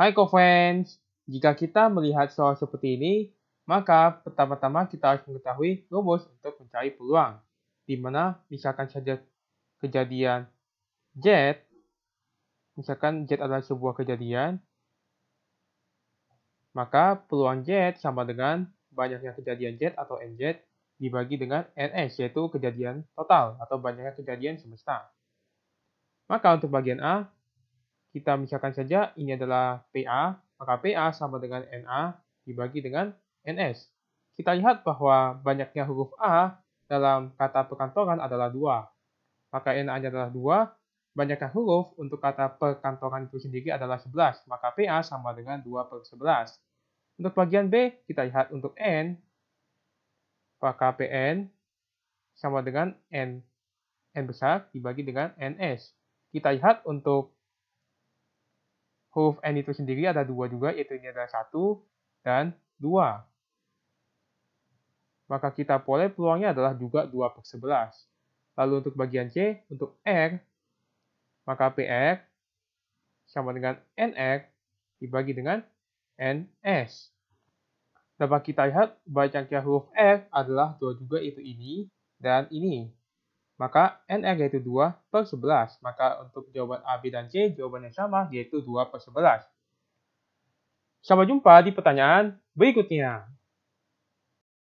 Hai kofans, jika kita melihat soal seperti ini, maka pertama-tama kita harus mengetahui rumus untuk mencari peluang, di mana misalkan saja kejadian Z, misalkan Z adalah sebuah kejadian, maka peluang Z sama dengan banyaknya kejadian Z atau NZ dibagi dengan NS, yaitu kejadian total atau banyaknya kejadian semesta. Maka untuk bagian A, kita misalkan saja ini adalah PA, maka PA sama dengan NA dibagi dengan NS. Kita lihat bahwa banyaknya huruf A dalam kata perkantoran adalah dua Maka na adalah dua. banyaknya huruf untuk kata perkantoran itu sendiri adalah 11, maka PA sama dengan 2 per 11. Untuk bagian B, kita lihat untuk N, maka PN sama dengan N, N besar dibagi dengan NS. Kita lihat untuk huruf N itu sendiri ada dua juga, yaitu ini adalah satu dan dua. Maka kita boleh peluangnya adalah juga 2 per 11. Lalu untuk bagian C, untuk R, maka PR sama dengan NR dibagi dengan NS. Dapat kita lihat, bacaan huruf R adalah dua juga itu ini dan ini. Maka NR yaitu 2 per 11. Maka untuk jawaban A, B, dan C jawabannya sama yaitu 2 per 11. Sampai jumpa di pertanyaan berikutnya.